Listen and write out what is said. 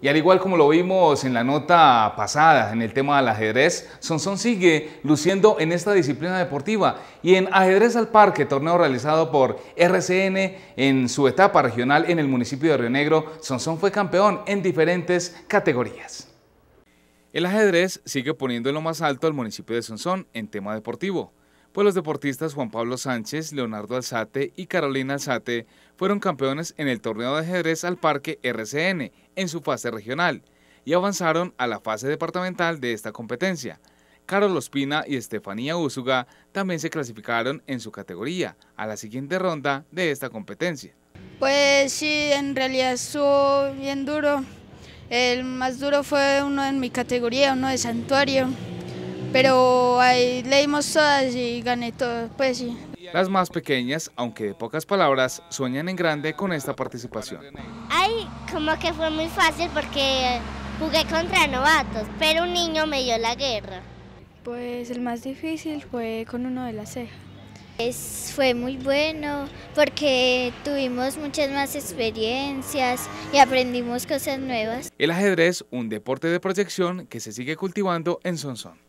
Y al igual como lo vimos en la nota pasada en el tema del ajedrez, Sonson sigue luciendo en esta disciplina deportiva y en Ajedrez al Parque, torneo realizado por RCN en su etapa regional en el municipio de Río Negro, Sonson fue campeón en diferentes categorías. El ajedrez sigue poniendo en lo más alto al municipio de Sonsón en tema deportivo. Pues los deportistas Juan Pablo Sánchez, Leonardo Alzate y Carolina Alzate fueron campeones en el torneo de ajedrez al Parque RCN en su fase regional y avanzaron a la fase departamental de esta competencia. Carlos Ospina y Estefanía Úsuga también se clasificaron en su categoría a la siguiente ronda de esta competencia. Pues sí, en realidad estuvo bien duro. El más duro fue uno en mi categoría, uno de santuario pero ahí leímos todas y gané todo, pues sí. Las más pequeñas, aunque de pocas palabras, sueñan en grande con esta participación. Ay, como que fue muy fácil porque jugué contra novatos, pero un niño me dio la guerra. Pues el más difícil fue con uno de las cejas. Es, fue muy bueno porque tuvimos muchas más experiencias y aprendimos cosas nuevas. El ajedrez, un deporte de proyección que se sigue cultivando en Sonsón.